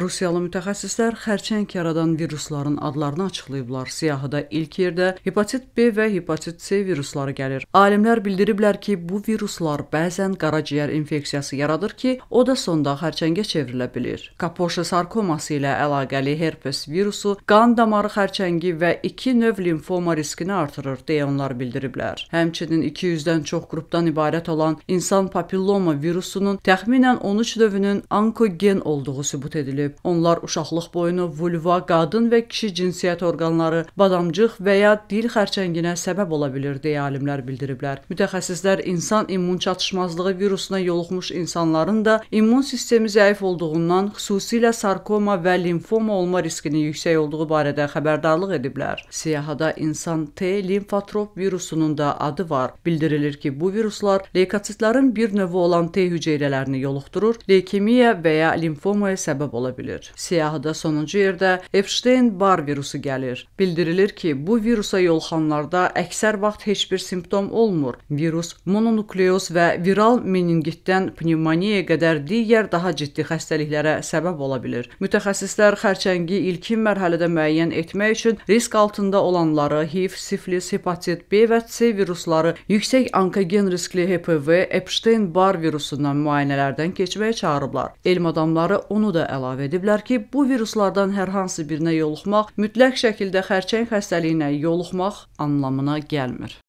Rusiyalı mütəxəssislər xərçəng yaradan virusların adlarını açıqlayıblar. Siyahıda ilk yerdə hepatit B və hepatit C virusları gəlir. Alimlər bildiriblər ki, bu viruslar bəzən qaraciyər infeksiyası yaradır ki, o da sonda xərçəngə çevrilə bilir. Kapoşa sarkoması ilə əlaqəli herpes virusu qan damarı xərçəngi və 2 növ limfoma riskini artırır, deyə onlar bildiriblər. Həmçinin 200-dən çox qrupdan ibarət olan insan papilloma virusunun təxminən 13 növünün onkogen olduğu sübut edilir edilib. Onlar uşaqlıq boyunu, vulva, qadın və kişi cinsiyyət orqanları, badamcıq və ya dil xərçənginə səbəb ola bilər deyə alimlər bildiriblər. Mütəxəssislər insan immun çatışmazlığı virusuna yoluxmuş insanların da immun sistemi zəif olduğundan, xüsusilə sarkoma və limfoma olma riskinin yüksək olduğu barədə xəbərdarlıq ediblər. Siyahıda insan T limfatrop virusunun da adı var. Bildirilir ki, bu viruslar leykositlərin bir növü olan T hüceyrələrini yoluxdurur, leykemiya və ya limfomaya səbəb ola bilər ola bilir. Siyahıda sonuncu yerdə Epstein-Barr virusu gəlir. Bildirilir ki, bu virusa yolxanlarda əksər vaxt heç bir simptom olmur. Virus mononukleoz və viral meningitdən pnevmoniyaya qədər digər daha ciddi xəstəliklərə səbəb ola bilir. Mütəxəssislər xərçəngi ilkin mərhələdə müəyyən etmək üçün risk altında olanları HIV, siflis, hepatit B və C virusları, yüksək onkogen riskli HPV, Epstein-Barr virusundan müayinələrdən keçməyə çağırıblar. Elm adamları onu da əlavə əlavə ediblər ki, bu viruslardan hər hansı birinə yoluxmaq mütləq şəkildə xərçəng xəstəliyinə yoluxmaq anlamına gəlmir.